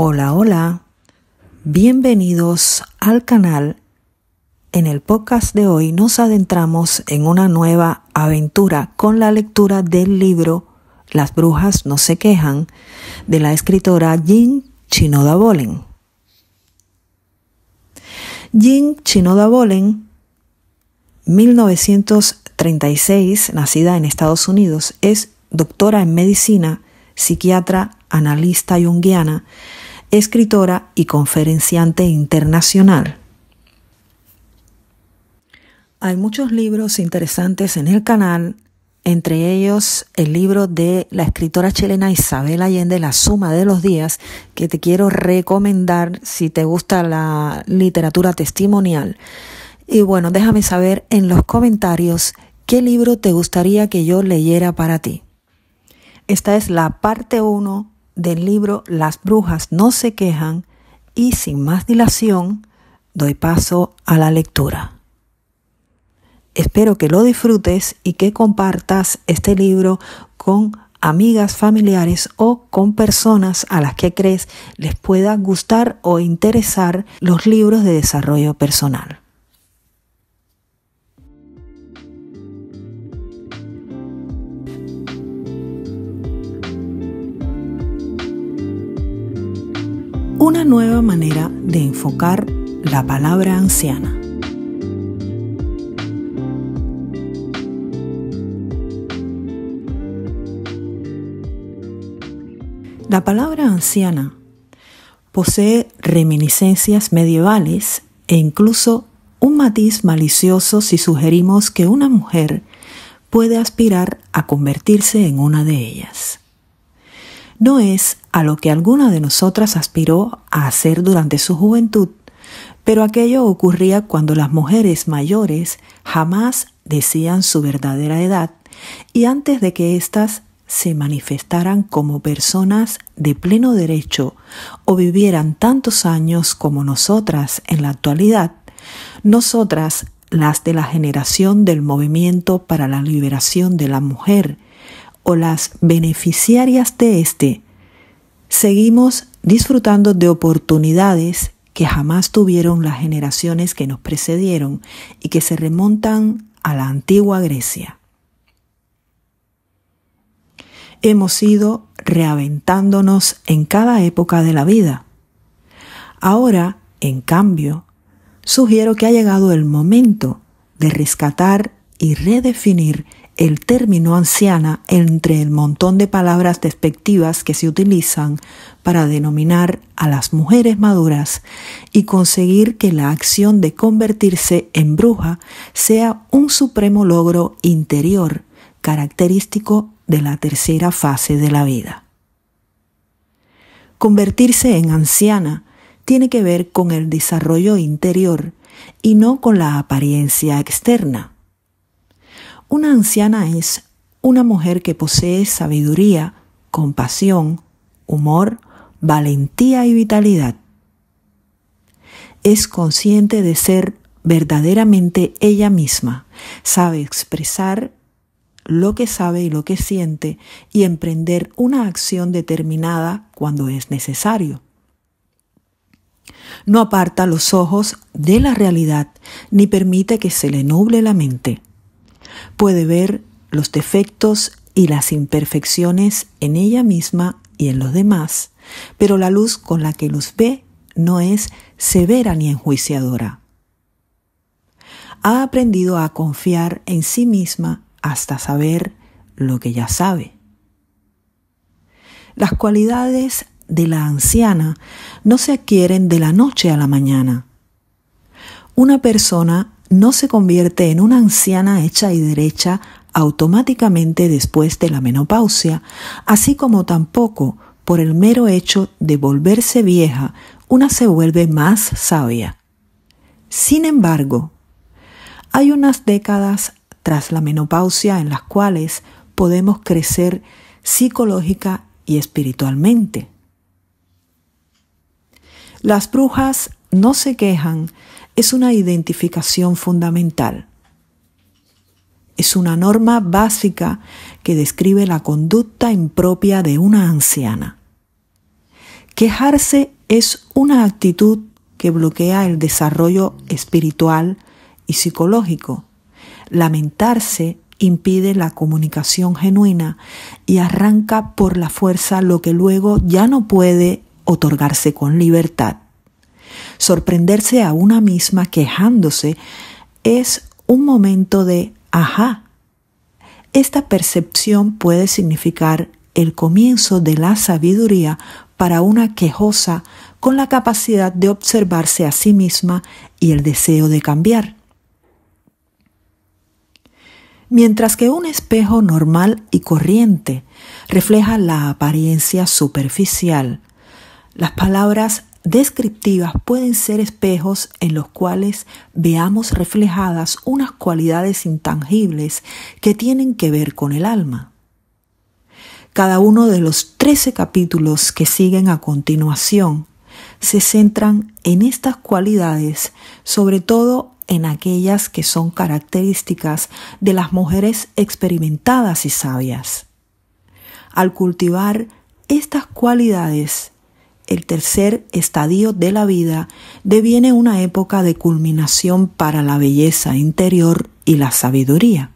Hola, hola. Bienvenidos al canal en el podcast de hoy nos adentramos en una nueva aventura con la lectura del libro Las brujas no se quejan de la escritora Jean Chinoda Bolen. Jean Chinoda Bolen, 1936, nacida en Estados Unidos, es doctora en medicina, psiquiatra, analista junguiana, escritora y conferenciante internacional. Hay muchos libros interesantes en el canal, entre ellos el libro de la escritora chilena Isabel Allende, La Suma de los Días, que te quiero recomendar si te gusta la literatura testimonial. Y bueno, déjame saber en los comentarios qué libro te gustaría que yo leyera para ti. Esta es la parte 1 del libro Las brujas no se quejan y sin más dilación doy paso a la lectura. Espero que lo disfrutes y que compartas este libro con amigas, familiares o con personas a las que crees les pueda gustar o interesar los libros de desarrollo personal. Una nueva manera de enfocar la palabra anciana. La palabra anciana posee reminiscencias medievales e incluso un matiz malicioso si sugerimos que una mujer puede aspirar a convertirse en una de ellas. No es a lo que alguna de nosotras aspiró a hacer durante su juventud, pero aquello ocurría cuando las mujeres mayores jamás decían su verdadera edad y antes de que éstas se manifestaran como personas de pleno derecho o vivieran tantos años como nosotras en la actualidad, nosotras, las de la generación del movimiento para la liberación de la mujer o las beneficiarias de este, seguimos disfrutando de oportunidades que jamás tuvieron las generaciones que nos precedieron y que se remontan a la antigua Grecia hemos ido reaventándonos en cada época de la vida. Ahora, en cambio, sugiero que ha llegado el momento de rescatar y redefinir el término anciana entre el montón de palabras despectivas que se utilizan para denominar a las mujeres maduras y conseguir que la acción de convertirse en bruja sea un supremo logro interior característico de la tercera fase de la vida. Convertirse en anciana tiene que ver con el desarrollo interior y no con la apariencia externa. Una anciana es una mujer que posee sabiduría, compasión, humor, valentía y vitalidad. Es consciente de ser verdaderamente ella misma, sabe expresar lo que sabe y lo que siente y emprender una acción determinada cuando es necesario. No aparta los ojos de la realidad ni permite que se le nuble la mente. Puede ver los defectos y las imperfecciones en ella misma y en los demás, pero la luz con la que los ve no es severa ni enjuiciadora. Ha aprendido a confiar en sí misma hasta saber lo que ya sabe. Las cualidades de la anciana no se adquieren de la noche a la mañana. Una persona no se convierte en una anciana hecha y derecha automáticamente después de la menopausia, así como tampoco por el mero hecho de volverse vieja, una se vuelve más sabia. Sin embargo, hay unas décadas tras la menopausia en las cuales podemos crecer psicológica y espiritualmente. Las brujas no se quejan es una identificación fundamental. Es una norma básica que describe la conducta impropia de una anciana. Quejarse es una actitud que bloquea el desarrollo espiritual y psicológico Lamentarse impide la comunicación genuina y arranca por la fuerza lo que luego ya no puede otorgarse con libertad. Sorprenderse a una misma quejándose es un momento de ajá. Esta percepción puede significar el comienzo de la sabiduría para una quejosa con la capacidad de observarse a sí misma y el deseo de cambiar. Mientras que un espejo normal y corriente refleja la apariencia superficial, las palabras descriptivas pueden ser espejos en los cuales veamos reflejadas unas cualidades intangibles que tienen que ver con el alma. Cada uno de los trece capítulos que siguen a continuación se centran en estas cualidades, sobre todo en aquellas que son características de las mujeres experimentadas y sabias. Al cultivar estas cualidades, el tercer estadio de la vida deviene una época de culminación para la belleza interior y la sabiduría.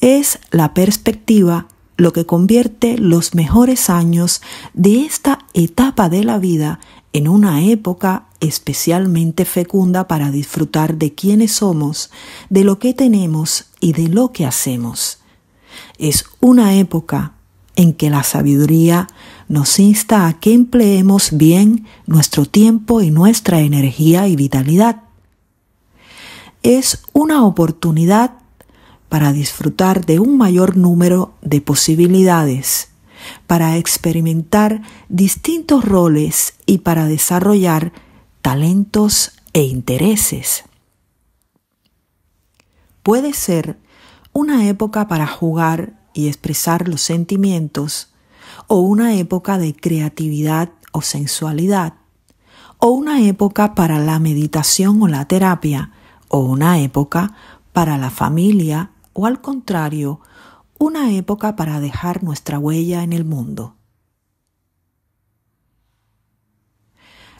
Es la perspectiva lo que convierte los mejores años de esta etapa de la vida en una época especialmente fecunda para disfrutar de quiénes somos, de lo que tenemos y de lo que hacemos. Es una época en que la sabiduría nos insta a que empleemos bien nuestro tiempo y nuestra energía y vitalidad. Es una oportunidad para disfrutar de un mayor número de posibilidades, para experimentar distintos roles y para desarrollar talentos e intereses. Puede ser una época para jugar y expresar los sentimientos, o una época de creatividad o sensualidad, o una época para la meditación o la terapia, o una época para la familia o al contrario, una época para dejar nuestra huella en el mundo.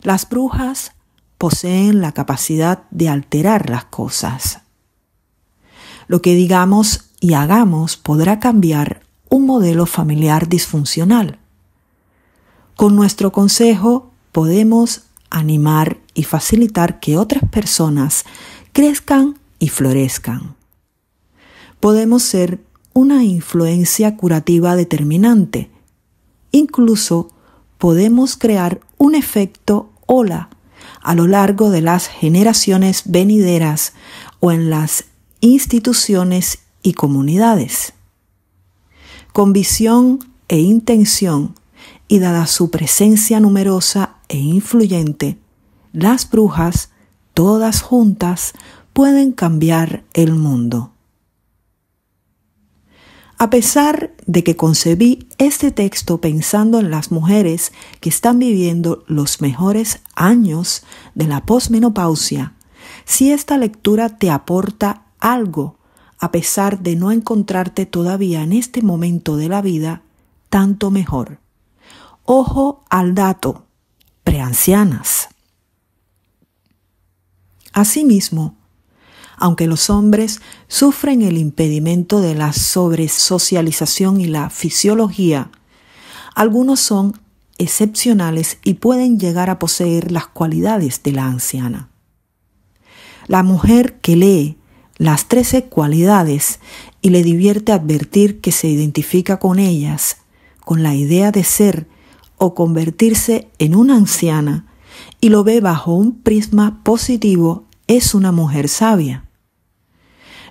Las brujas poseen la capacidad de alterar las cosas. Lo que digamos y hagamos podrá cambiar un modelo familiar disfuncional. Con nuestro consejo podemos animar y facilitar que otras personas crezcan y florezcan podemos ser una influencia curativa determinante. Incluso podemos crear un efecto ola a lo largo de las generaciones venideras o en las instituciones y comunidades. Con visión e intención, y dada su presencia numerosa e influyente, las brujas, todas juntas, pueden cambiar el mundo. A pesar de que concebí este texto pensando en las mujeres que están viviendo los mejores años de la posmenopausia, si esta lectura te aporta algo, a pesar de no encontrarte todavía en este momento de la vida, tanto mejor. Ojo al dato, preancianas. Asimismo, aunque los hombres sufren el impedimento de la sobresocialización y la fisiología, algunos son excepcionales y pueden llegar a poseer las cualidades de la anciana. La mujer que lee las trece cualidades y le divierte advertir que se identifica con ellas, con la idea de ser o convertirse en una anciana, y lo ve bajo un prisma positivo, es una mujer sabia.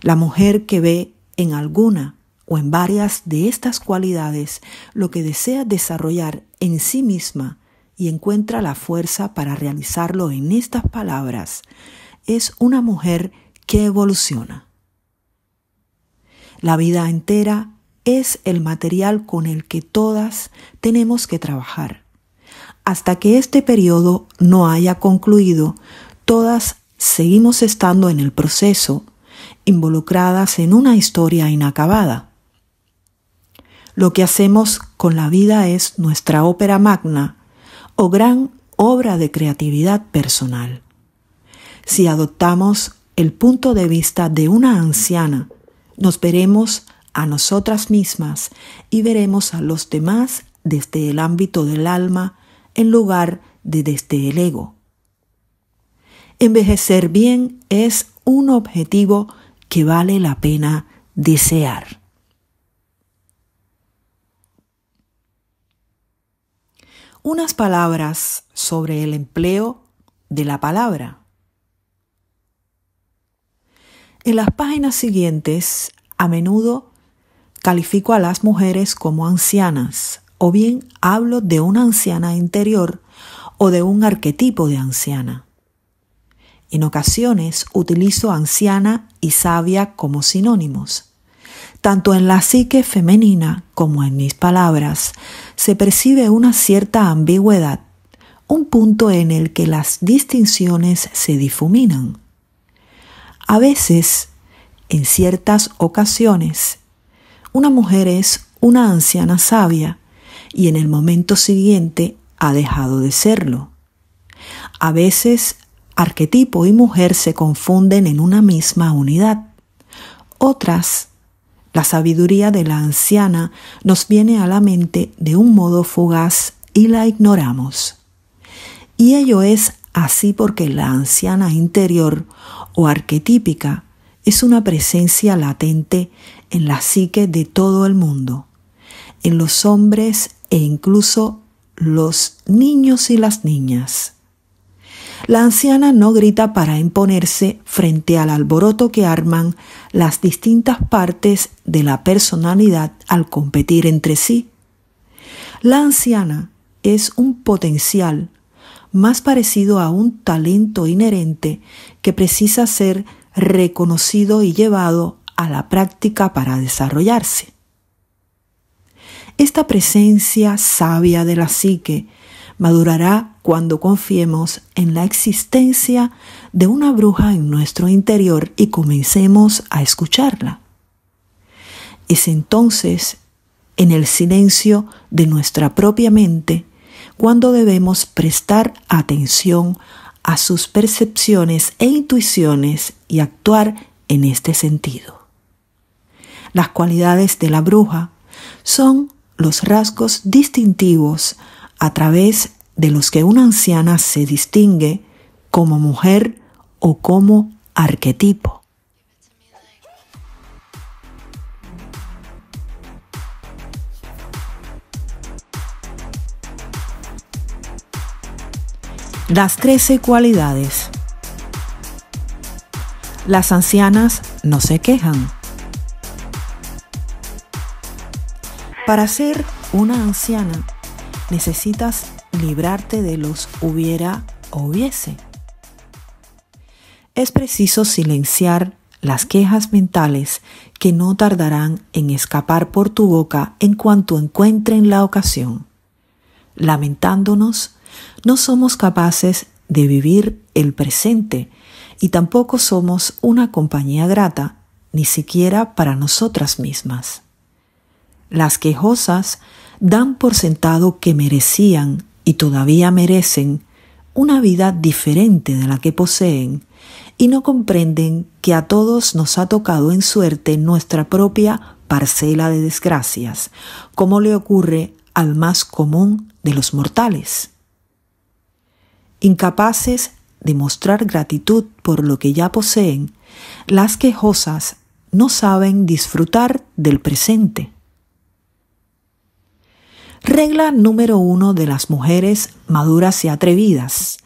La mujer que ve en alguna o en varias de estas cualidades lo que desea desarrollar en sí misma y encuentra la fuerza para realizarlo en estas palabras, es una mujer que evoluciona. La vida entera es el material con el que todas tenemos que trabajar. Hasta que este periodo no haya concluido, todas seguimos estando en el proceso involucradas en una historia inacabada. Lo que hacemos con la vida es nuestra ópera magna o gran obra de creatividad personal. Si adoptamos el punto de vista de una anciana, nos veremos a nosotras mismas y veremos a los demás desde el ámbito del alma en lugar de desde el ego. Envejecer bien es un objetivo que vale la pena desear. Unas palabras sobre el empleo de la palabra. En las páginas siguientes, a menudo califico a las mujeres como ancianas, o bien hablo de una anciana interior o de un arquetipo de anciana. En ocasiones utilizo anciana y sabia como sinónimos. Tanto en la psique femenina como en mis palabras se percibe una cierta ambigüedad, un punto en el que las distinciones se difuminan. A veces, en ciertas ocasiones, una mujer es una anciana sabia y en el momento siguiente ha dejado de serlo. A veces arquetipo y mujer se confunden en una misma unidad. Otras, la sabiduría de la anciana nos viene a la mente de un modo fugaz y la ignoramos. Y ello es así porque la anciana interior o arquetípica es una presencia latente en la psique de todo el mundo, en los hombres e incluso los niños y las niñas. La anciana no grita para imponerse frente al alboroto que arman las distintas partes de la personalidad al competir entre sí. La anciana es un potencial más parecido a un talento inherente que precisa ser reconocido y llevado a la práctica para desarrollarse. Esta presencia sabia de la psique madurará cuando confiemos en la existencia de una bruja en nuestro interior y comencemos a escucharla. Es entonces, en el silencio de nuestra propia mente, cuando debemos prestar atención a sus percepciones e intuiciones y actuar en este sentido. Las cualidades de la bruja son los rasgos distintivos a través de los que una anciana se distingue como mujer o como arquetipo. Las 13 cualidades. Las ancianas no se quejan. Para ser una anciana, necesitas librarte de los hubiera o hubiese. Es preciso silenciar las quejas mentales que no tardarán en escapar por tu boca en cuanto encuentren la ocasión. Lamentándonos, no somos capaces de vivir el presente y tampoco somos una compañía grata, ni siquiera para nosotras mismas. Las quejosas dan por sentado que merecían y todavía merecen una vida diferente de la que poseen y no comprenden que a todos nos ha tocado en suerte nuestra propia parcela de desgracias, como le ocurre al más común de los mortales. Incapaces de mostrar gratitud por lo que ya poseen, las quejosas no saben disfrutar del presente. Regla número uno de las mujeres maduras y atrevidas.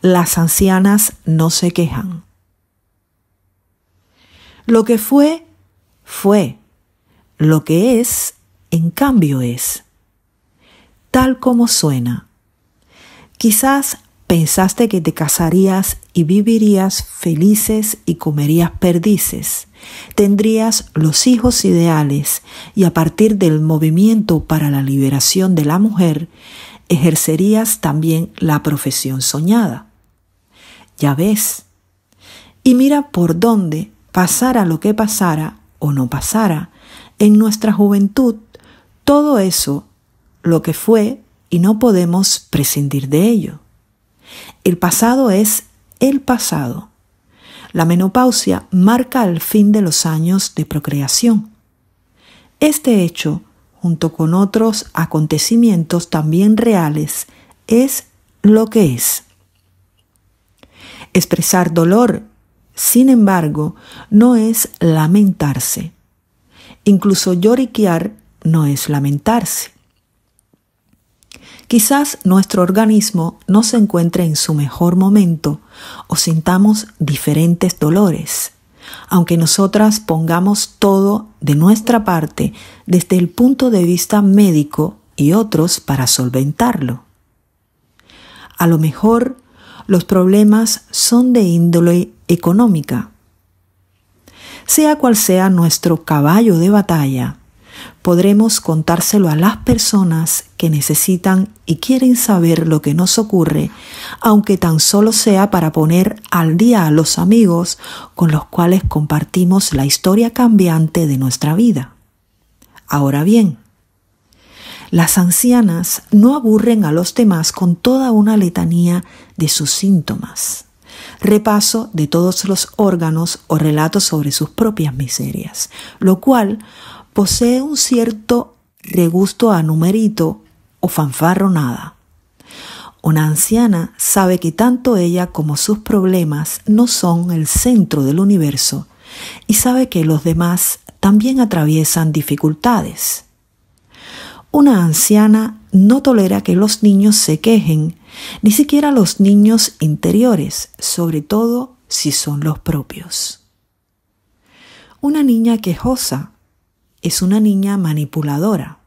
Las ancianas no se quejan. Lo que fue, fue. Lo que es, en cambio, es. Tal como suena. Quizás pensaste que te casarías y vivirías felices y comerías perdices. Tendrías los hijos ideales y a partir del movimiento para la liberación de la mujer, ejercerías también la profesión soñada. Ya ves. Y mira por dónde, pasara lo que pasara o no pasara, en nuestra juventud, todo eso, lo que fue, y no podemos prescindir de ello. El pasado es el pasado la menopausia marca el fin de los años de procreación. Este hecho, junto con otros acontecimientos también reales, es lo que es. Expresar dolor, sin embargo, no es lamentarse. Incluso lloriquear no es lamentarse. Quizás nuestro organismo no se encuentre en su mejor momento o sintamos diferentes dolores. Aunque nosotras pongamos todo de nuestra parte desde el punto de vista médico y otros para solventarlo. A lo mejor los problemas son de índole económica. Sea cual sea nuestro caballo de batalla, podremos contárselo a las personas que necesitan y quieren saber lo que nos ocurre, aunque tan solo sea para poner al día a los amigos con los cuales compartimos la historia cambiante de nuestra vida. Ahora bien, las ancianas no aburren a los demás con toda una letanía de sus síntomas, repaso de todos los órganos o relatos sobre sus propias miserias, lo cual posee un cierto regusto a numerito o fanfarronada. Una anciana sabe que tanto ella como sus problemas no son el centro del universo y sabe que los demás también atraviesan dificultades. Una anciana no tolera que los niños se quejen, ni siquiera los niños interiores, sobre todo si son los propios. Una niña quejosa es una niña manipuladora.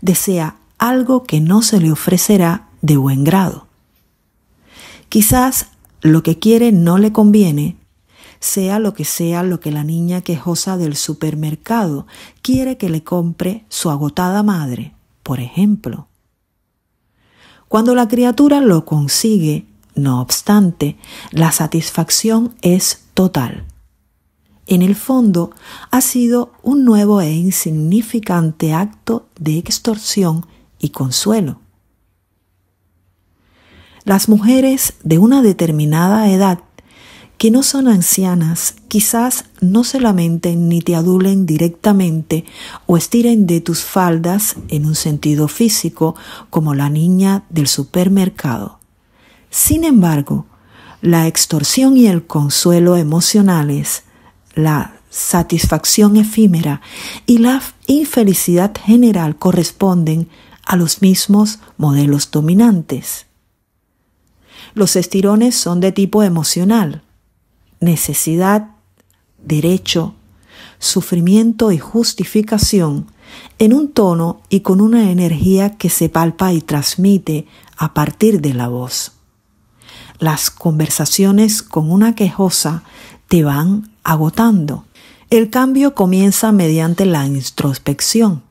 Desea algo que no se le ofrecerá de buen grado. Quizás lo que quiere no le conviene, sea lo que sea lo que la niña quejosa del supermercado quiere que le compre su agotada madre, por ejemplo. Cuando la criatura lo consigue, no obstante, la satisfacción es total en el fondo ha sido un nuevo e insignificante acto de extorsión y consuelo. Las mujeres de una determinada edad que no son ancianas quizás no se lamenten ni te adulen directamente o estiren de tus faldas en un sentido físico como la niña del supermercado. Sin embargo, la extorsión y el consuelo emocionales la satisfacción efímera y la infelicidad general corresponden a los mismos modelos dominantes. Los estirones son de tipo emocional, necesidad, derecho, sufrimiento y justificación, en un tono y con una energía que se palpa y transmite a partir de la voz. Las conversaciones con una quejosa te van agotando. El cambio comienza mediante la introspección.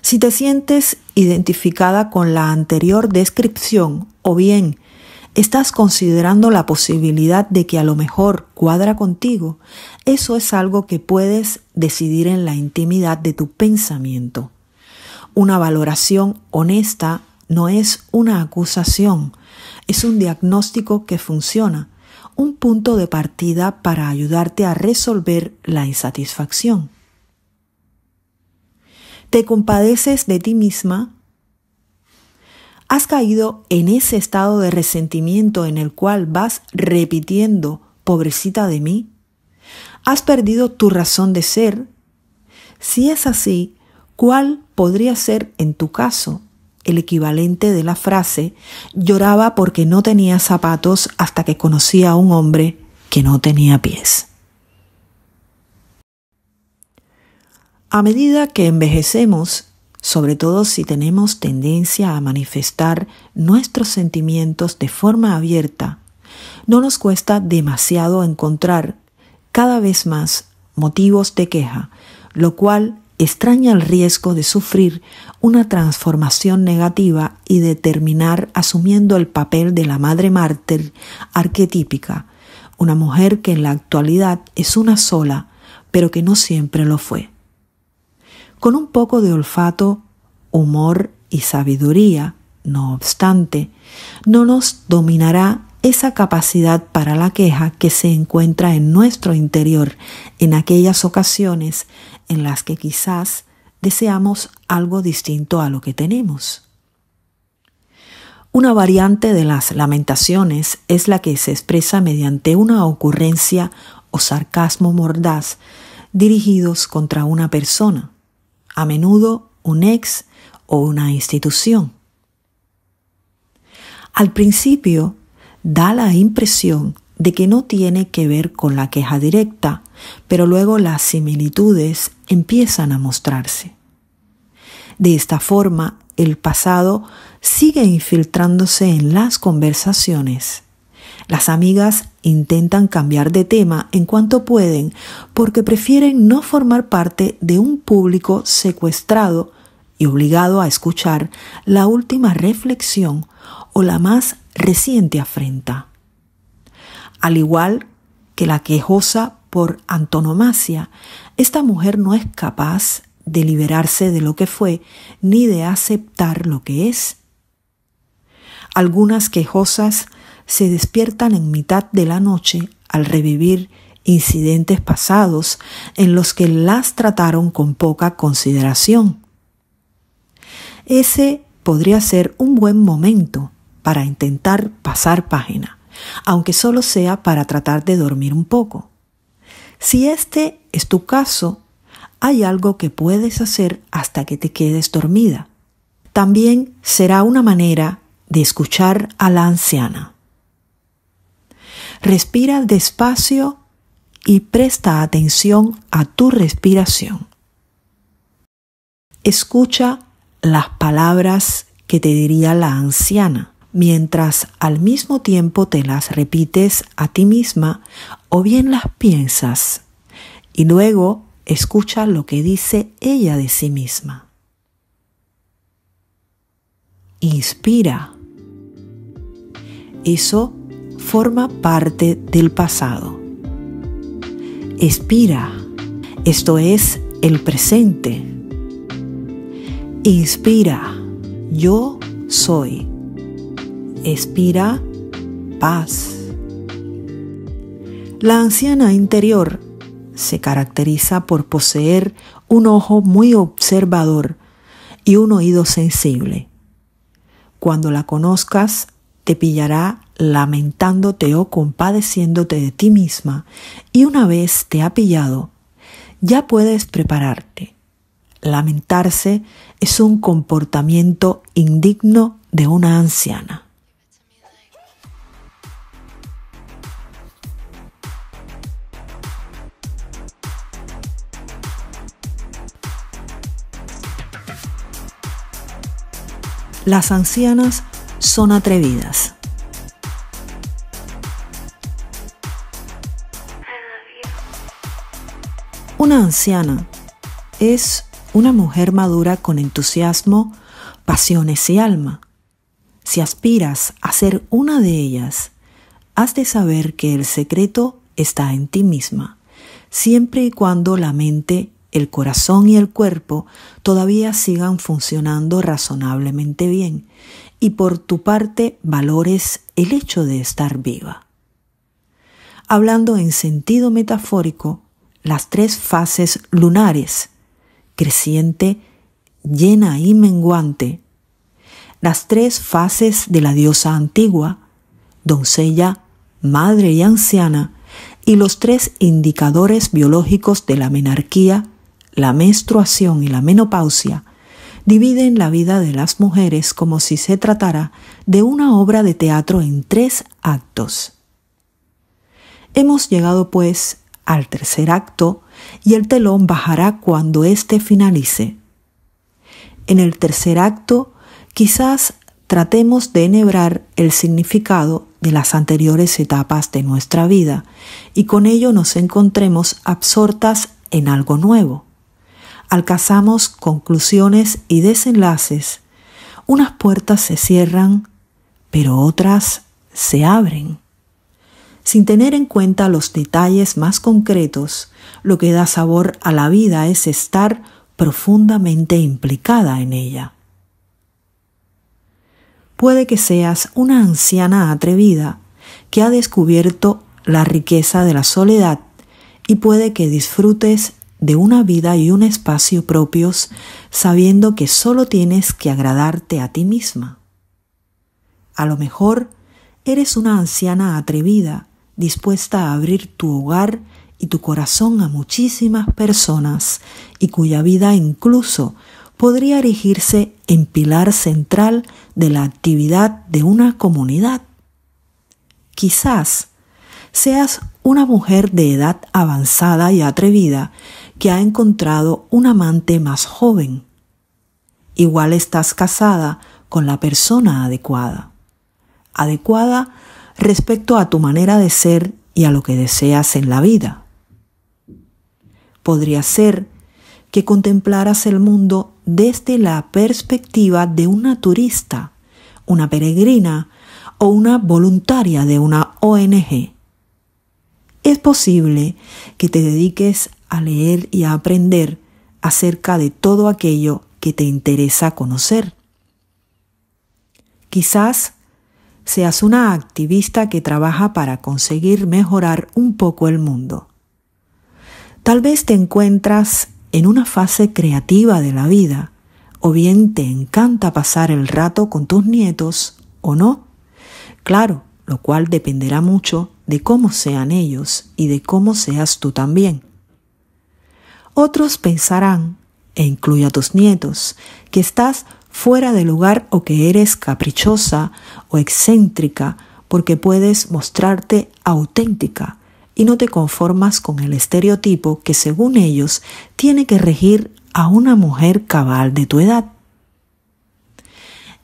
Si te sientes identificada con la anterior descripción o bien estás considerando la posibilidad de que a lo mejor cuadra contigo, eso es algo que puedes decidir en la intimidad de tu pensamiento. Una valoración honesta no es una acusación, es un diagnóstico que funciona un punto de partida para ayudarte a resolver la insatisfacción. Te compadeces de ti misma. Has caído en ese estado de resentimiento en el cual vas repitiendo, pobrecita de mí. Has perdido tu razón de ser. Si es así, ¿cuál podría ser en tu caso el equivalente de la frase, lloraba porque no tenía zapatos hasta que conocía a un hombre que no tenía pies. A medida que envejecemos, sobre todo si tenemos tendencia a manifestar nuestros sentimientos de forma abierta, no nos cuesta demasiado encontrar cada vez más motivos de queja, lo cual extraña el riesgo de sufrir una transformación negativa y de terminar asumiendo el papel de la madre mártir arquetípica, una mujer que en la actualidad es una sola, pero que no siempre lo fue. Con un poco de olfato, humor y sabiduría, no obstante, no nos dominará esa capacidad para la queja que se encuentra en nuestro interior en aquellas ocasiones en las que quizás deseamos algo distinto a lo que tenemos. Una variante de las lamentaciones es la que se expresa mediante una ocurrencia o sarcasmo mordaz dirigidos contra una persona, a menudo un ex o una institución. Al principio, da la impresión de que no tiene que ver con la queja directa, pero luego las similitudes empiezan a mostrarse. De esta forma, el pasado sigue infiltrándose en las conversaciones. Las amigas intentan cambiar de tema en cuanto pueden porque prefieren no formar parte de un público secuestrado y obligado a escuchar la última reflexión o la más reciente afrenta. Al igual que la quejosa por antonomasia, esta mujer no es capaz de liberarse de lo que fue ni de aceptar lo que es. Algunas quejosas se despiertan en mitad de la noche al revivir incidentes pasados en los que las trataron con poca consideración ese podría ser un buen momento para intentar pasar página, aunque solo sea para tratar de dormir un poco. Si este es tu caso, hay algo que puedes hacer hasta que te quedes dormida. También será una manera de escuchar a la anciana. Respira despacio y presta atención a tu respiración. Escucha las palabras que te diría la anciana, mientras al mismo tiempo te las repites a ti misma o bien las piensas y luego escucha lo que dice ella de sí misma. Inspira. Eso forma parte del pasado. Expira. Esto es el presente. Inspira, yo soy. Expira, paz. La anciana interior se caracteriza por poseer un ojo muy observador y un oído sensible. Cuando la conozcas, te pillará lamentándote o compadeciéndote de ti misma y una vez te ha pillado, ya puedes prepararte lamentarse es un comportamiento indigno de una anciana. Las ancianas son atrevidas. Una anciana es una mujer madura con entusiasmo, pasiones y alma. Si aspiras a ser una de ellas, has de saber que el secreto está en ti misma, siempre y cuando la mente, el corazón y el cuerpo todavía sigan funcionando razonablemente bien y por tu parte valores el hecho de estar viva. Hablando en sentido metafórico, las tres fases lunares creciente, llena y menguante. Las tres fases de la diosa antigua, doncella, madre y anciana, y los tres indicadores biológicos de la menarquía, la menstruación y la menopausia, dividen la vida de las mujeres como si se tratara de una obra de teatro en tres actos. Hemos llegado, pues, al tercer acto, y el telón bajará cuando éste finalice. En el tercer acto, quizás tratemos de enhebrar el significado de las anteriores etapas de nuestra vida y con ello nos encontremos absortas en algo nuevo. Alcanzamos conclusiones y desenlaces. Unas puertas se cierran, pero otras se abren sin tener en cuenta los detalles más concretos, lo que da sabor a la vida es estar profundamente implicada en ella. Puede que seas una anciana atrevida que ha descubierto la riqueza de la soledad y puede que disfrutes de una vida y un espacio propios sabiendo que solo tienes que agradarte a ti misma. A lo mejor eres una anciana atrevida dispuesta a abrir tu hogar y tu corazón a muchísimas personas y cuya vida incluso podría erigirse en pilar central de la actividad de una comunidad. Quizás seas una mujer de edad avanzada y atrevida que ha encontrado un amante más joven. Igual estás casada con la persona adecuada. Adecuada respecto a tu manera de ser y a lo que deseas en la vida. Podría ser que contemplaras el mundo desde la perspectiva de una turista, una peregrina o una voluntaria de una ONG. Es posible que te dediques a leer y a aprender acerca de todo aquello que te interesa conocer. Quizás seas una activista que trabaja para conseguir mejorar un poco el mundo. Tal vez te encuentras en una fase creativa de la vida, o bien te encanta pasar el rato con tus nietos o no. Claro, lo cual dependerá mucho de cómo sean ellos y de cómo seas tú también. Otros pensarán, e incluye a tus nietos, que estás fuera de lugar o que eres caprichosa o excéntrica porque puedes mostrarte auténtica y no te conformas con el estereotipo que según ellos tiene que regir a una mujer cabal de tu edad.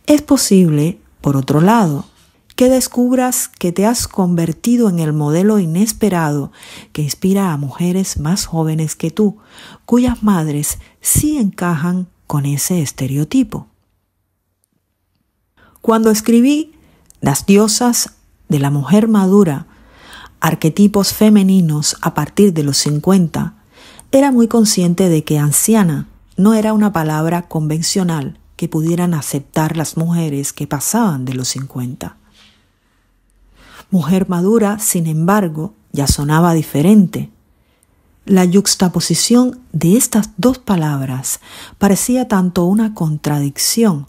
Es posible, por otro lado, que descubras que te has convertido en el modelo inesperado que inspira a mujeres más jóvenes que tú, cuyas madres sí encajan con ese estereotipo. Cuando escribí Las diosas de la mujer madura, arquetipos femeninos a partir de los 50, era muy consciente de que anciana no era una palabra convencional que pudieran aceptar las mujeres que pasaban de los 50. Mujer madura, sin embargo, ya sonaba diferente. La yuxtaposición de estas dos palabras parecía tanto una contradicción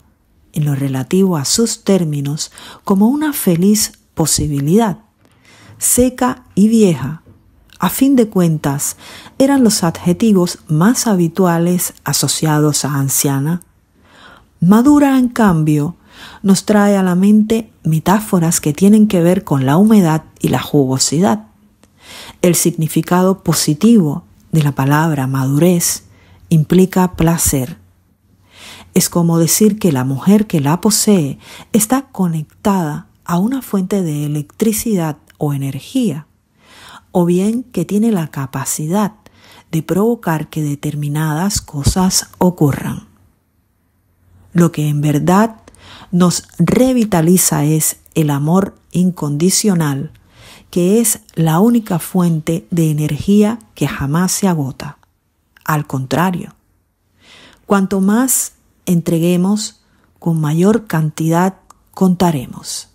en lo relativo a sus términos como una feliz posibilidad. Seca y vieja, a fin de cuentas, eran los adjetivos más habituales asociados a anciana. Madura, en cambio, nos trae a la mente metáforas que tienen que ver con la humedad y la jugosidad. El significado positivo de la palabra madurez implica placer, es como decir que la mujer que la posee está conectada a una fuente de electricidad o energía, o bien que tiene la capacidad de provocar que determinadas cosas ocurran. Lo que en verdad nos revitaliza es el amor incondicional, que es la única fuente de energía que jamás se agota. Al contrario, cuanto más entreguemos, con mayor cantidad contaremos.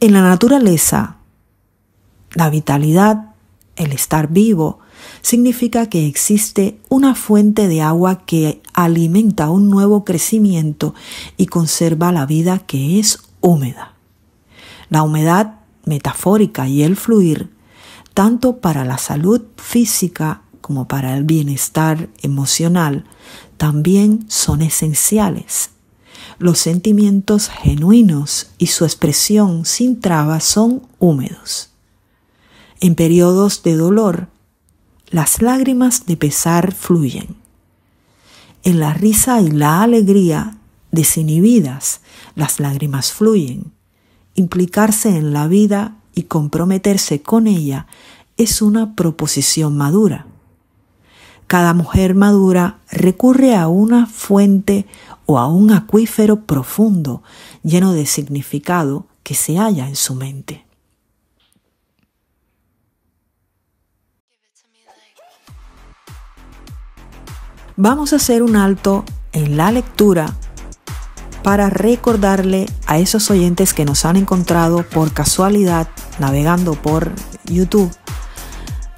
En la naturaleza, la vitalidad, el estar vivo, significa que existe una fuente de agua que alimenta un nuevo crecimiento y conserva la vida que es húmeda. La humedad metafórica y el fluir, tanto para la salud física como para el bienestar emocional también son esenciales. Los sentimientos genuinos y su expresión sin trabas son húmedos. En periodos de dolor, las lágrimas de pesar fluyen. En la risa y la alegría desinhibidas, las lágrimas fluyen. Implicarse en la vida y comprometerse con ella es una proposición madura. Cada mujer madura recurre a una fuente o a un acuífero profundo, lleno de significado que se halla en su mente. Vamos a hacer un alto en la lectura para recordarle a esos oyentes que nos han encontrado por casualidad navegando por YouTube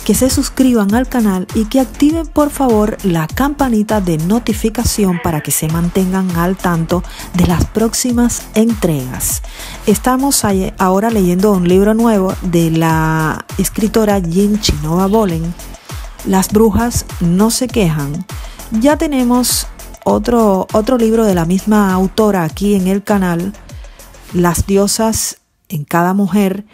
que se suscriban al canal y que activen por favor la campanita de notificación para que se mantengan al tanto de las próximas entregas. Estamos ahora leyendo un libro nuevo de la escritora Jim Chinova Bolen, Las brujas no se quejan. Ya tenemos otro, otro libro de la misma autora aquí en el canal, Las diosas en cada mujer,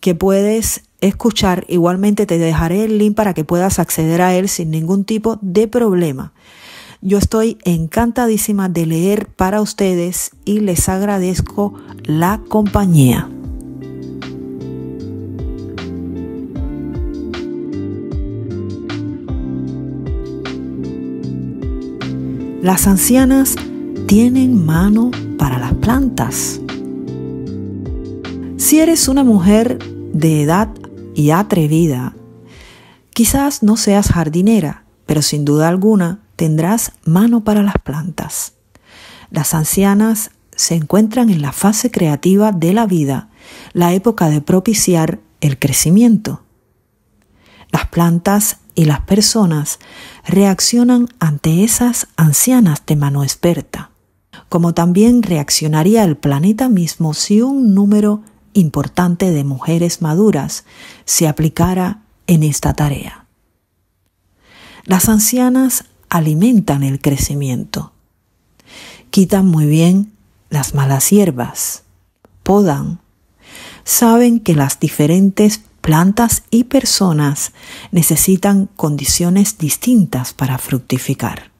que puedes escuchar. Igualmente te dejaré el link para que puedas acceder a él sin ningún tipo de problema. Yo estoy encantadísima de leer para ustedes y les agradezco la compañía. Las ancianas tienen mano para las plantas. Si eres una mujer de edad y atrevida, quizás no seas jardinera, pero sin duda alguna tendrás mano para las plantas. Las ancianas se encuentran en la fase creativa de la vida, la época de propiciar el crecimiento. Las plantas y las personas reaccionan ante esas ancianas de mano experta, como también reaccionaría el planeta mismo si un número importante de mujeres maduras se aplicara en esta tarea. Las ancianas alimentan el crecimiento, quitan muy bien las malas hierbas, podan, saben que las diferentes plantas y personas necesitan condiciones distintas para fructificar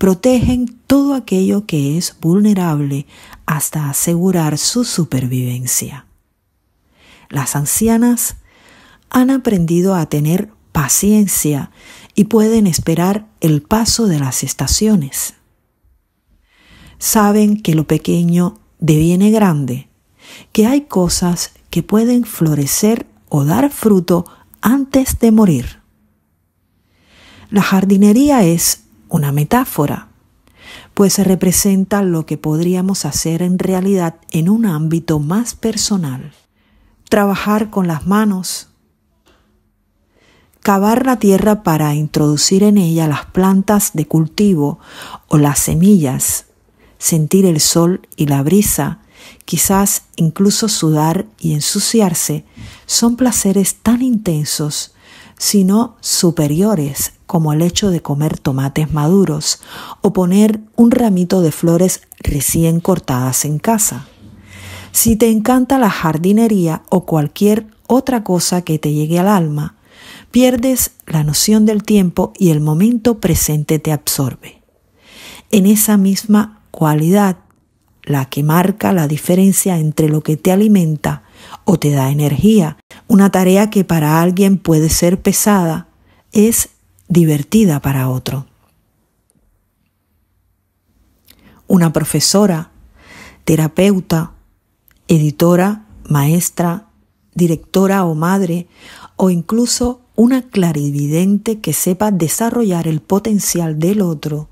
protegen todo aquello que es vulnerable hasta asegurar su supervivencia. Las ancianas han aprendido a tener paciencia y pueden esperar el paso de las estaciones. Saben que lo pequeño deviene grande, que hay cosas que pueden florecer o dar fruto antes de morir. La jardinería es una metáfora, pues se representa lo que podríamos hacer en realidad en un ámbito más personal. Trabajar con las manos, cavar la tierra para introducir en ella las plantas de cultivo o las semillas, sentir el sol y la brisa, quizás incluso sudar y ensuciarse, son placeres tan intensos sino superiores, como el hecho de comer tomates maduros o poner un ramito de flores recién cortadas en casa. Si te encanta la jardinería o cualquier otra cosa que te llegue al alma, pierdes la noción del tiempo y el momento presente te absorbe. En esa misma cualidad, la que marca la diferencia entre lo que te alimenta o te da energía. Una tarea que para alguien puede ser pesada es divertida para otro. Una profesora, terapeuta, editora, maestra, directora o madre, o incluso una clarividente que sepa desarrollar el potencial del otro,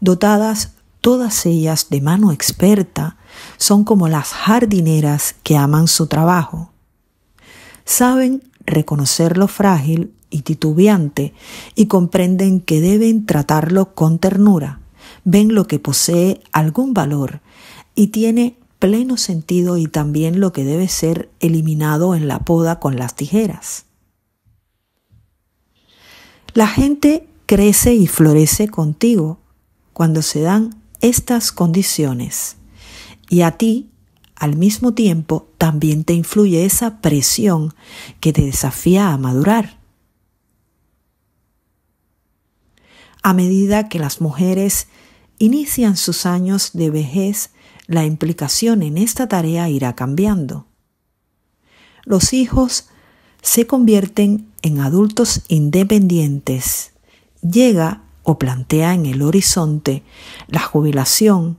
dotadas todas ellas de mano experta, son como las jardineras que aman su trabajo. Saben reconocer lo frágil y titubeante y comprenden que deben tratarlo con ternura. Ven lo que posee algún valor y tiene pleno sentido y también lo que debe ser eliminado en la poda con las tijeras. La gente crece y florece contigo cuando se dan estas condiciones. Y a ti, al mismo tiempo, también te influye esa presión que te desafía a madurar. A medida que las mujeres inician sus años de vejez, la implicación en esta tarea irá cambiando. Los hijos se convierten en adultos independientes. Llega o plantea en el horizonte la jubilación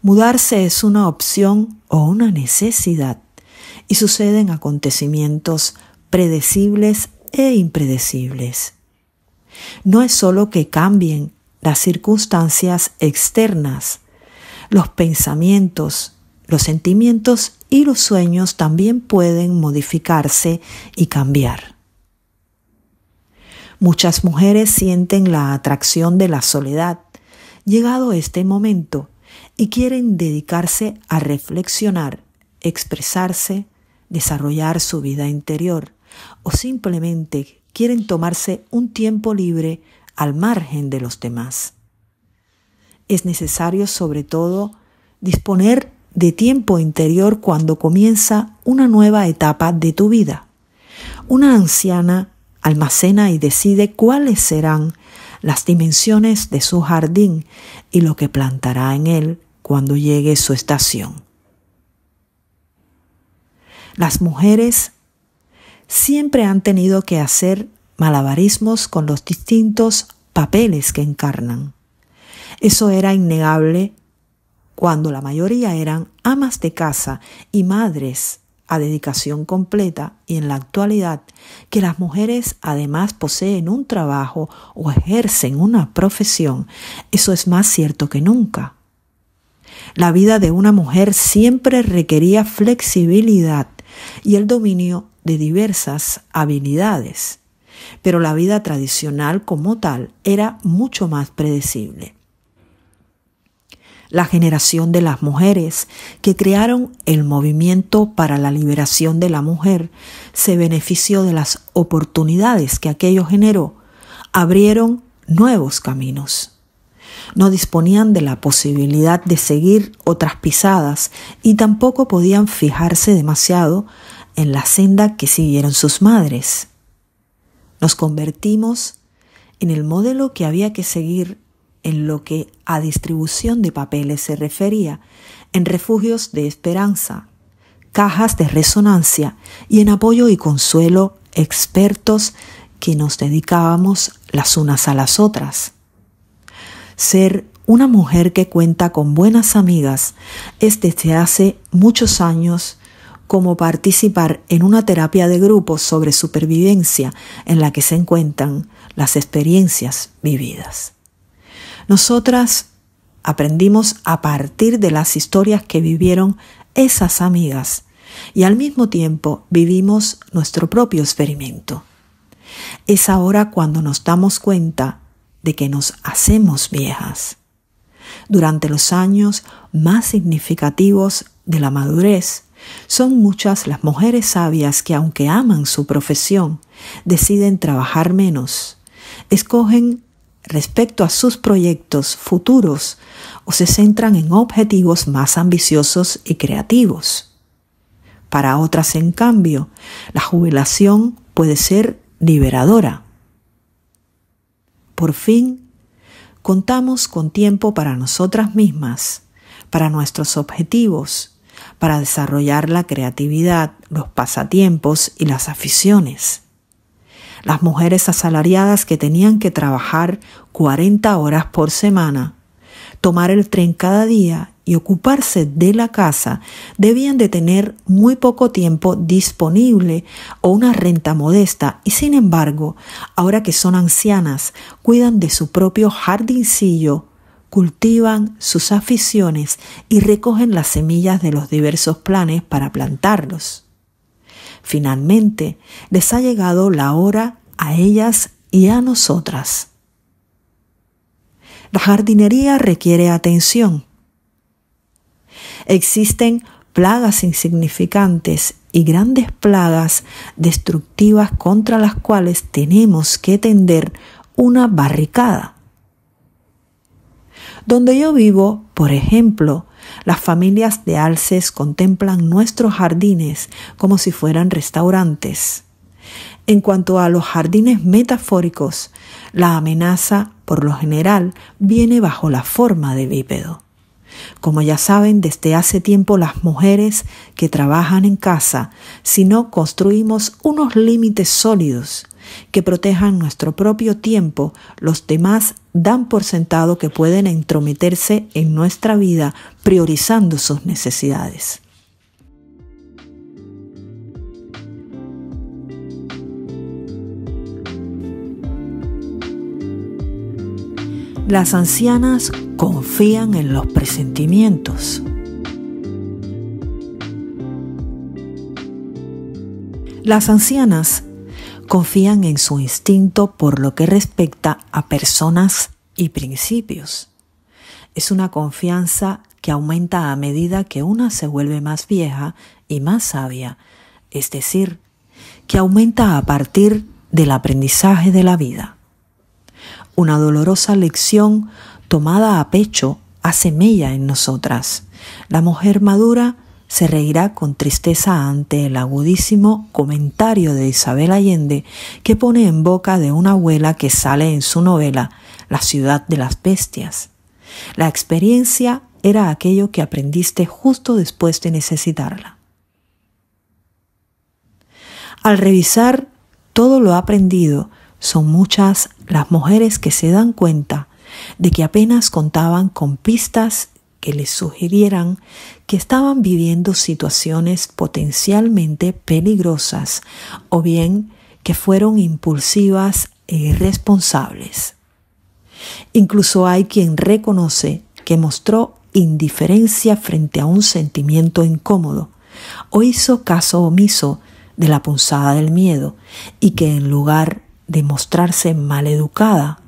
Mudarse es una opción o una necesidad y suceden acontecimientos predecibles e impredecibles. No es solo que cambien las circunstancias externas, los pensamientos, los sentimientos y los sueños también pueden modificarse y cambiar. Muchas mujeres sienten la atracción de la soledad. Llegado este momento, y quieren dedicarse a reflexionar, expresarse, desarrollar su vida interior o simplemente quieren tomarse un tiempo libre al margen de los demás. Es necesario sobre todo disponer de tiempo interior cuando comienza una nueva etapa de tu vida. Una anciana almacena y decide cuáles serán las dimensiones de su jardín y lo que plantará en él cuando llegue su estación. Las mujeres siempre han tenido que hacer malabarismos con los distintos papeles que encarnan. Eso era innegable cuando la mayoría eran amas de casa y madres a dedicación completa y en la actualidad que las mujeres además poseen un trabajo o ejercen una profesión, eso es más cierto que nunca. La vida de una mujer siempre requería flexibilidad y el dominio de diversas habilidades, pero la vida tradicional como tal era mucho más predecible. La generación de las mujeres que crearon el movimiento para la liberación de la mujer se benefició de las oportunidades que aquello generó, abrieron nuevos caminos. No disponían de la posibilidad de seguir otras pisadas y tampoco podían fijarse demasiado en la senda que siguieron sus madres. Nos convertimos en el modelo que había que seguir en lo que a distribución de papeles se refería, en refugios de esperanza, cajas de resonancia y en apoyo y consuelo expertos que nos dedicábamos las unas a las otras. Ser una mujer que cuenta con buenas amigas es desde hace muchos años como participar en una terapia de grupo sobre supervivencia en la que se encuentran las experiencias vividas. Nosotras aprendimos a partir de las historias que vivieron esas amigas y al mismo tiempo vivimos nuestro propio experimento. Es ahora cuando nos damos cuenta que nos hacemos viejas. Durante los años más significativos de la madurez, son muchas las mujeres sabias que aunque aman su profesión, deciden trabajar menos, escogen respecto a sus proyectos futuros o se centran en objetivos más ambiciosos y creativos. Para otras, en cambio, la jubilación puede ser liberadora por fin, contamos con tiempo para nosotras mismas, para nuestros objetivos, para desarrollar la creatividad, los pasatiempos y las aficiones. Las mujeres asalariadas que tenían que trabajar 40 horas por semana tomar el tren cada día y ocuparse de la casa, debían de tener muy poco tiempo disponible o una renta modesta y sin embargo, ahora que son ancianas, cuidan de su propio jardincillo, cultivan sus aficiones y recogen las semillas de los diversos planes para plantarlos. Finalmente, les ha llegado la hora a ellas y a nosotras la jardinería requiere atención. Existen plagas insignificantes y grandes plagas destructivas contra las cuales tenemos que tender una barricada. Donde yo vivo, por ejemplo, las familias de alces contemplan nuestros jardines como si fueran restaurantes. En cuanto a los jardines metafóricos, la amenaza, por lo general, viene bajo la forma de bípedo. Como ya saben, desde hace tiempo las mujeres que trabajan en casa, si no construimos unos límites sólidos que protejan nuestro propio tiempo, los demás dan por sentado que pueden entrometerse en nuestra vida priorizando sus necesidades. Las ancianas confían en los presentimientos. Las ancianas confían en su instinto por lo que respecta a personas y principios. Es una confianza que aumenta a medida que una se vuelve más vieja y más sabia, es decir, que aumenta a partir del aprendizaje de la vida una dolorosa lección tomada a pecho hace mella en nosotras. La mujer madura se reirá con tristeza ante el agudísimo comentario de Isabel Allende que pone en boca de una abuela que sale en su novela La ciudad de las bestias. La experiencia era aquello que aprendiste justo después de necesitarla. Al revisar todo lo aprendido, son muchas las mujeres que se dan cuenta de que apenas contaban con pistas que les sugirieran que estaban viviendo situaciones potencialmente peligrosas o bien que fueron impulsivas e irresponsables. Incluso hay quien reconoce que mostró indiferencia frente a un sentimiento incómodo o hizo caso omiso de la punzada del miedo y que en lugar de mostrarse maleducada,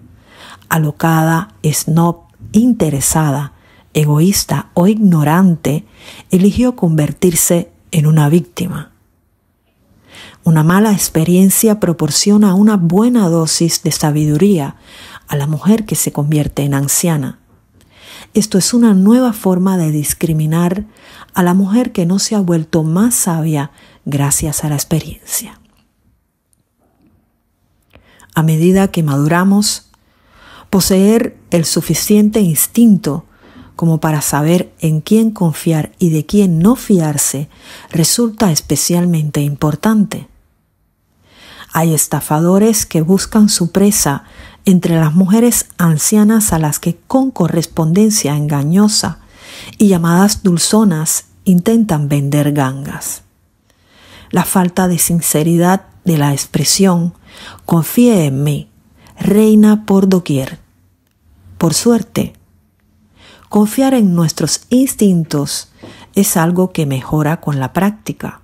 alocada, snob, interesada, egoísta o ignorante, eligió convertirse en una víctima. Una mala experiencia proporciona una buena dosis de sabiduría a la mujer que se convierte en anciana. Esto es una nueva forma de discriminar a la mujer que no se ha vuelto más sabia gracias a la experiencia a medida que maduramos, poseer el suficiente instinto como para saber en quién confiar y de quién no fiarse resulta especialmente importante. Hay estafadores que buscan su presa entre las mujeres ancianas a las que con correspondencia engañosa y llamadas dulzonas intentan vender gangas. La falta de sinceridad de la expresión confíe en mí, reina por doquier. Por suerte, confiar en nuestros instintos es algo que mejora con la práctica.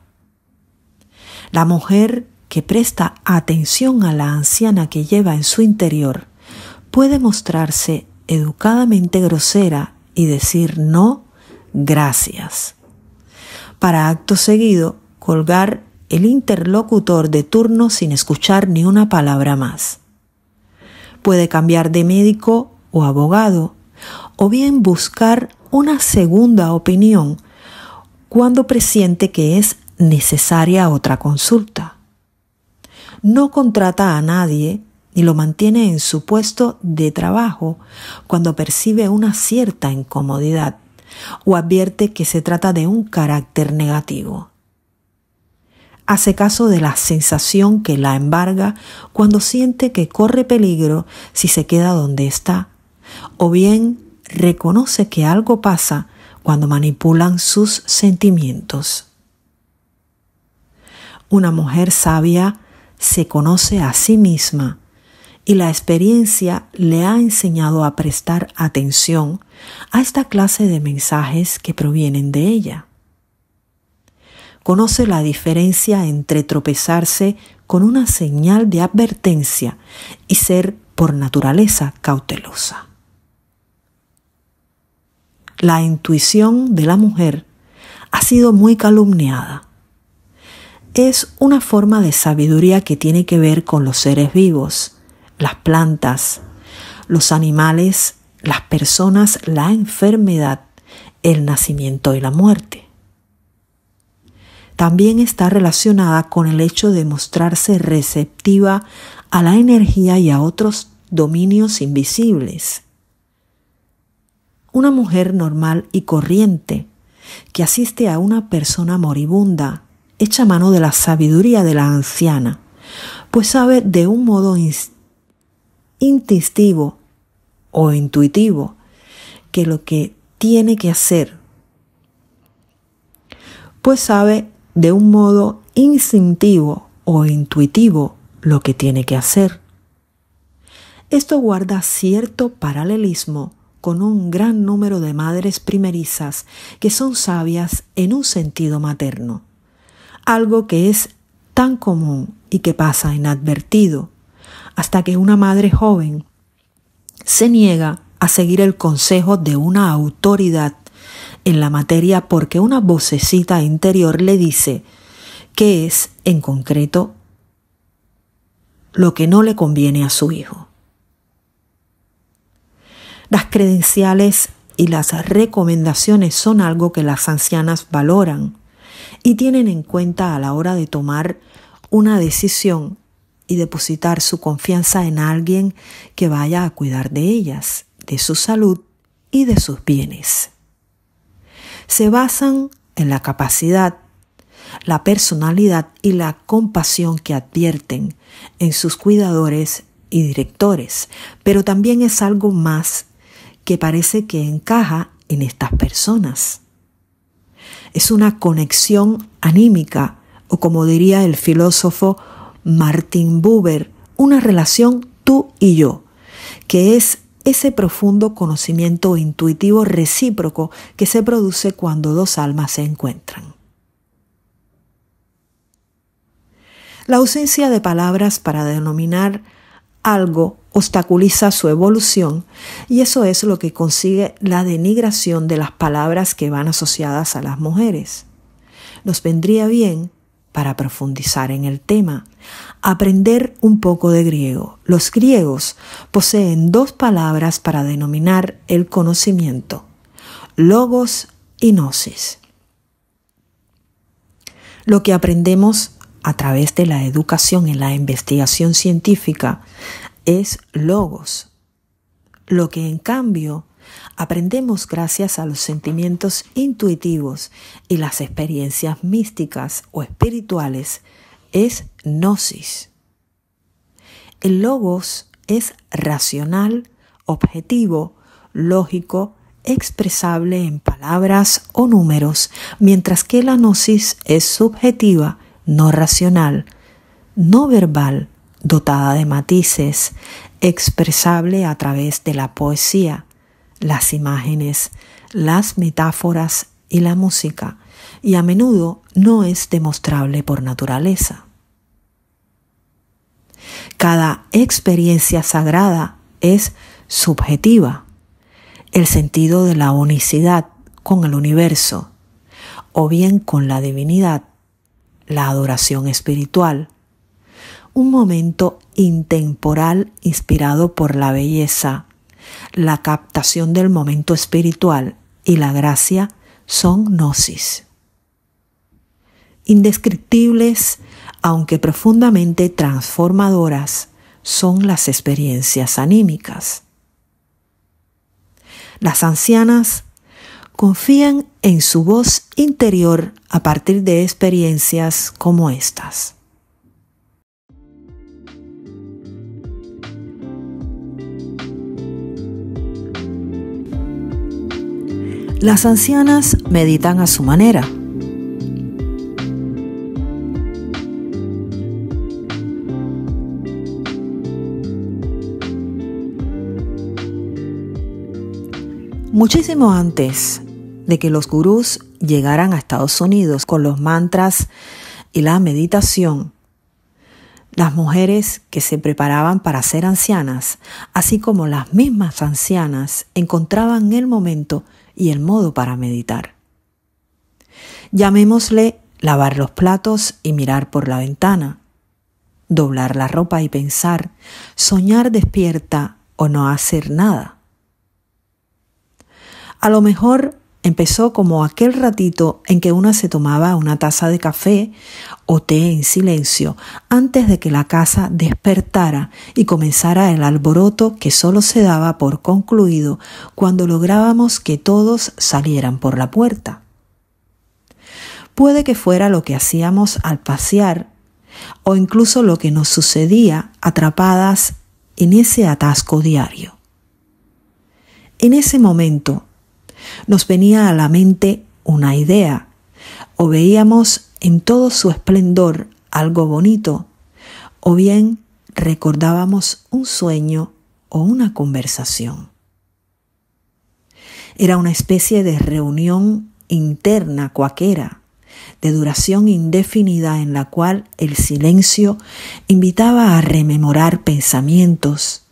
La mujer que presta atención a la anciana que lleva en su interior puede mostrarse educadamente grosera y decir no, gracias. Para acto seguido, colgar el interlocutor de turno sin escuchar ni una palabra más. Puede cambiar de médico o abogado, o bien buscar una segunda opinión cuando presiente que es necesaria otra consulta. No contrata a nadie ni lo mantiene en su puesto de trabajo cuando percibe una cierta incomodidad o advierte que se trata de un carácter negativo. Hace caso de la sensación que la embarga cuando siente que corre peligro si se queda donde está. O bien reconoce que algo pasa cuando manipulan sus sentimientos. Una mujer sabia se conoce a sí misma y la experiencia le ha enseñado a prestar atención a esta clase de mensajes que provienen de ella conoce la diferencia entre tropezarse con una señal de advertencia y ser por naturaleza cautelosa. La intuición de la mujer ha sido muy calumniada. Es una forma de sabiduría que tiene que ver con los seres vivos, las plantas, los animales, las personas, la enfermedad, el nacimiento y la muerte también está relacionada con el hecho de mostrarse receptiva a la energía y a otros dominios invisibles. Una mujer normal y corriente que asiste a una persona moribunda echa mano de la sabiduría de la anciana, pues sabe de un modo instintivo o intuitivo que lo que tiene que hacer, pues sabe de un modo instintivo o intuitivo lo que tiene que hacer. Esto guarda cierto paralelismo con un gran número de madres primerizas que son sabias en un sentido materno, algo que es tan común y que pasa inadvertido, hasta que una madre joven se niega a seguir el consejo de una autoridad en la materia porque una vocecita interior le dice qué es en concreto lo que no le conviene a su hijo. Las credenciales y las recomendaciones son algo que las ancianas valoran y tienen en cuenta a la hora de tomar una decisión y depositar su confianza en alguien que vaya a cuidar de ellas, de su salud y de sus bienes se basan en la capacidad, la personalidad y la compasión que advierten en sus cuidadores y directores, pero también es algo más que parece que encaja en estas personas. Es una conexión anímica o como diría el filósofo Martin Buber, una relación tú y yo, que es ese profundo conocimiento intuitivo recíproco que se produce cuando dos almas se encuentran. La ausencia de palabras para denominar algo obstaculiza su evolución y eso es lo que consigue la denigración de las palabras que van asociadas a las mujeres. Nos vendría bien para profundizar en el tema. Aprender un poco de griego. Los griegos poseen dos palabras para denominar el conocimiento, logos y gnosis. Lo que aprendemos a través de la educación en la investigación científica es logos. Lo que en cambio Aprendemos gracias a los sentimientos intuitivos y las experiencias místicas o espirituales es gnosis. El logos es racional, objetivo, lógico, expresable en palabras o números, mientras que la gnosis es subjetiva, no racional, no verbal, dotada de matices, expresable a través de la poesía, las imágenes, las metáforas y la música, y a menudo no es demostrable por naturaleza. Cada experiencia sagrada es subjetiva, el sentido de la unicidad con el universo, o bien con la divinidad, la adoración espiritual, un momento intemporal inspirado por la belleza, la captación del momento espiritual y la gracia son gnosis. Indescriptibles, aunque profundamente transformadoras, son las experiencias anímicas. Las ancianas confían en su voz interior a partir de experiencias como estas. Las ancianas meditan a su manera. Muchísimo antes de que los gurús llegaran a Estados Unidos con los mantras y la meditación, las mujeres que se preparaban para ser ancianas, así como las mismas ancianas, encontraban el momento y el modo para meditar. Llamémosle lavar los platos y mirar por la ventana, doblar la ropa y pensar, soñar despierta o no hacer nada. A lo mejor Empezó como aquel ratito en que una se tomaba una taza de café o té en silencio antes de que la casa despertara y comenzara el alboroto que solo se daba por concluido cuando lográbamos que todos salieran por la puerta. Puede que fuera lo que hacíamos al pasear o incluso lo que nos sucedía atrapadas en ese atasco diario. En ese momento nos venía a la mente una idea, o veíamos en todo su esplendor algo bonito, o bien recordábamos un sueño o una conversación. Era una especie de reunión interna cuaquera, de duración indefinida en la cual el silencio invitaba a rememorar pensamientos,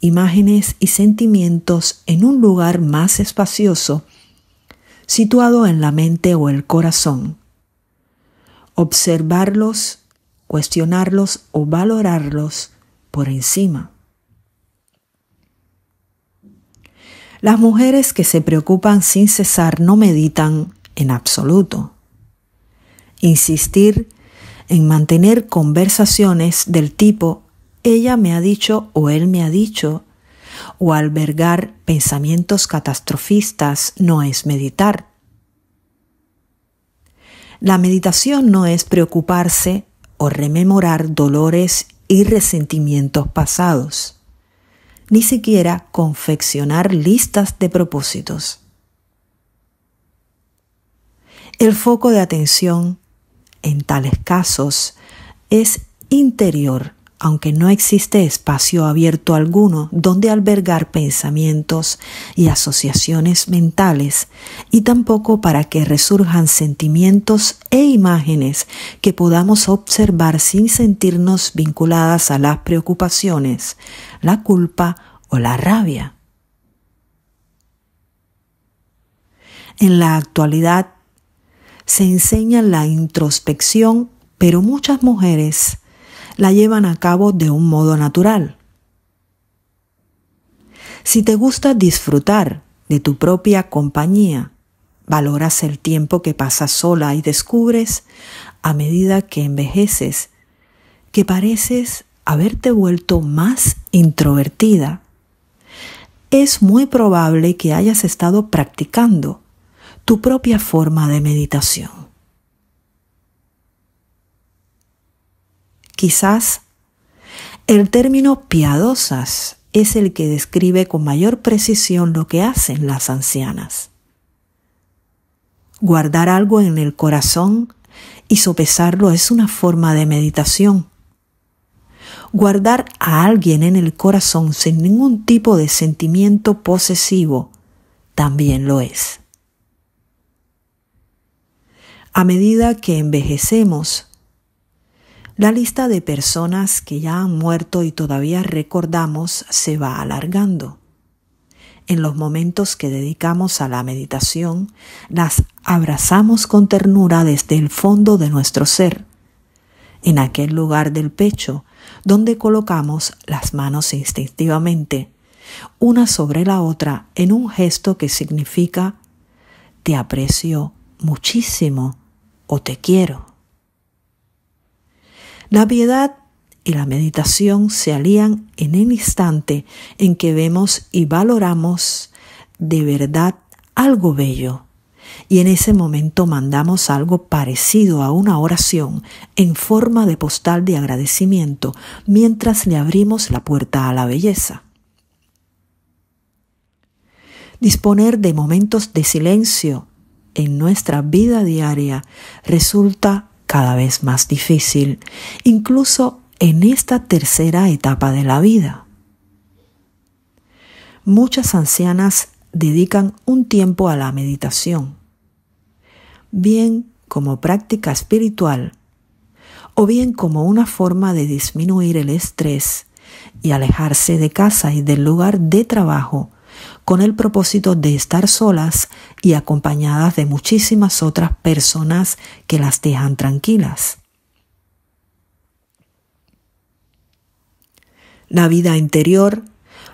imágenes y sentimientos en un lugar más espacioso, situado en la mente o el corazón. Observarlos, cuestionarlos o valorarlos por encima. Las mujeres que se preocupan sin cesar no meditan en absoluto. Insistir en mantener conversaciones del tipo ella me ha dicho o él me ha dicho, o albergar pensamientos catastrofistas no es meditar. La meditación no es preocuparse o rememorar dolores y resentimientos pasados, ni siquiera confeccionar listas de propósitos. El foco de atención en tales casos es interior aunque no existe espacio abierto alguno donde albergar pensamientos y asociaciones mentales, y tampoco para que resurjan sentimientos e imágenes que podamos observar sin sentirnos vinculadas a las preocupaciones, la culpa o la rabia. En la actualidad se enseña la introspección, pero muchas mujeres la llevan a cabo de un modo natural. Si te gusta disfrutar de tu propia compañía, valoras el tiempo que pasas sola y descubres, a medida que envejeces, que pareces haberte vuelto más introvertida. Es muy probable que hayas estado practicando tu propia forma de meditación. Quizás el término piadosas es el que describe con mayor precisión lo que hacen las ancianas. Guardar algo en el corazón y sopesarlo es una forma de meditación. Guardar a alguien en el corazón sin ningún tipo de sentimiento posesivo también lo es. A medida que envejecemos, la lista de personas que ya han muerto y todavía recordamos se va alargando. En los momentos que dedicamos a la meditación, las abrazamos con ternura desde el fondo de nuestro ser, en aquel lugar del pecho donde colocamos las manos instintivamente, una sobre la otra en un gesto que significa te aprecio muchísimo o te quiero. La piedad y la meditación se alían en el instante en que vemos y valoramos de verdad algo bello. Y en ese momento mandamos algo parecido a una oración en forma de postal de agradecimiento mientras le abrimos la puerta a la belleza. Disponer de momentos de silencio en nuestra vida diaria resulta cada vez más difícil, incluso en esta tercera etapa de la vida. Muchas ancianas dedican un tiempo a la meditación, bien como práctica espiritual o bien como una forma de disminuir el estrés y alejarse de casa y del lugar de trabajo con el propósito de estar solas y acompañadas de muchísimas otras personas que las dejan tranquilas. La vida interior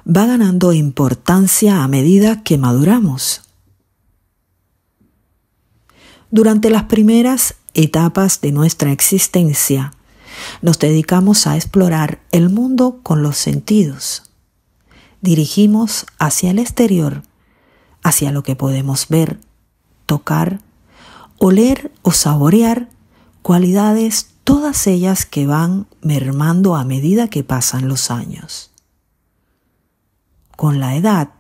va ganando importancia a medida que maduramos. Durante las primeras etapas de nuestra existencia, nos dedicamos a explorar el mundo con los sentidos dirigimos hacia el exterior, hacia lo que podemos ver, tocar, oler o saborear, cualidades todas ellas que van mermando a medida que pasan los años. Con la edad,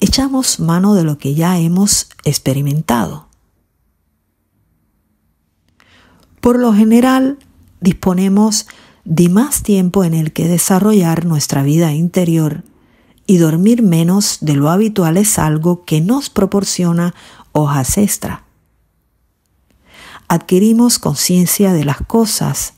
echamos mano de lo que ya hemos experimentado. Por lo general, disponemos de más tiempo en el que desarrollar nuestra vida interior y dormir menos de lo habitual es algo que nos proporciona hojas extra. Adquirimos conciencia de las cosas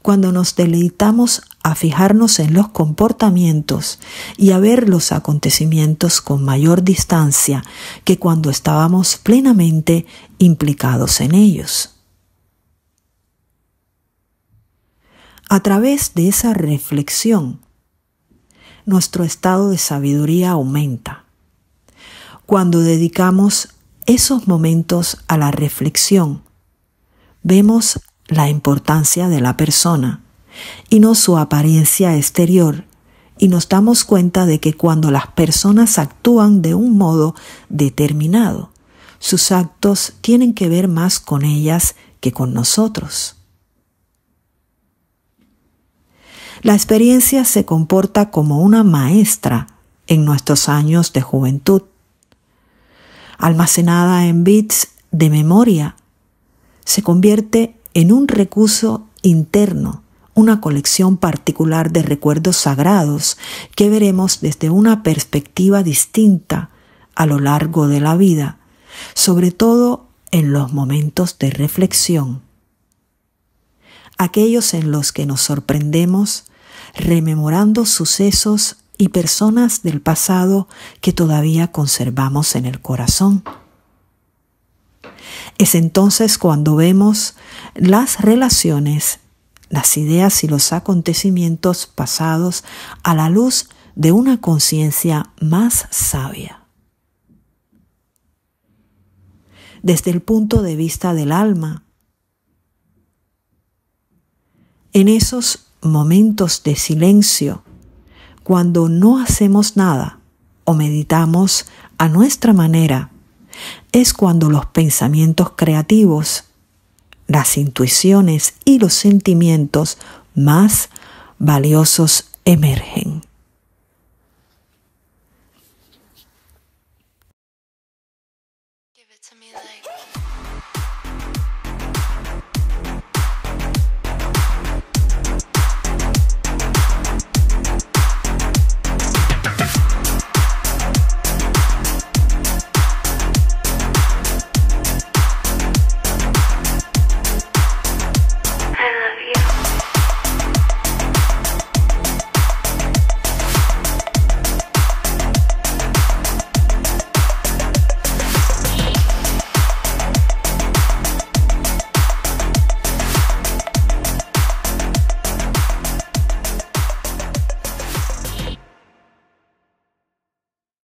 cuando nos deleitamos a fijarnos en los comportamientos y a ver los acontecimientos con mayor distancia que cuando estábamos plenamente implicados en ellos. A través de esa reflexión nuestro estado de sabiduría aumenta. Cuando dedicamos esos momentos a la reflexión, vemos la importancia de la persona y no su apariencia exterior y nos damos cuenta de que cuando las personas actúan de un modo determinado, sus actos tienen que ver más con ellas que con nosotros. La experiencia se comporta como una maestra en nuestros años de juventud, almacenada en bits de memoria, se convierte en un recurso interno, una colección particular de recuerdos sagrados que veremos desde una perspectiva distinta a lo largo de la vida, sobre todo en los momentos de reflexión, aquellos en los que nos sorprendemos rememorando sucesos y personas del pasado que todavía conservamos en el corazón. Es entonces cuando vemos las relaciones, las ideas y los acontecimientos pasados a la luz de una conciencia más sabia. Desde el punto de vista del alma, en esos momentos de silencio, cuando no hacemos nada o meditamos a nuestra manera, es cuando los pensamientos creativos, las intuiciones y los sentimientos más valiosos emergen.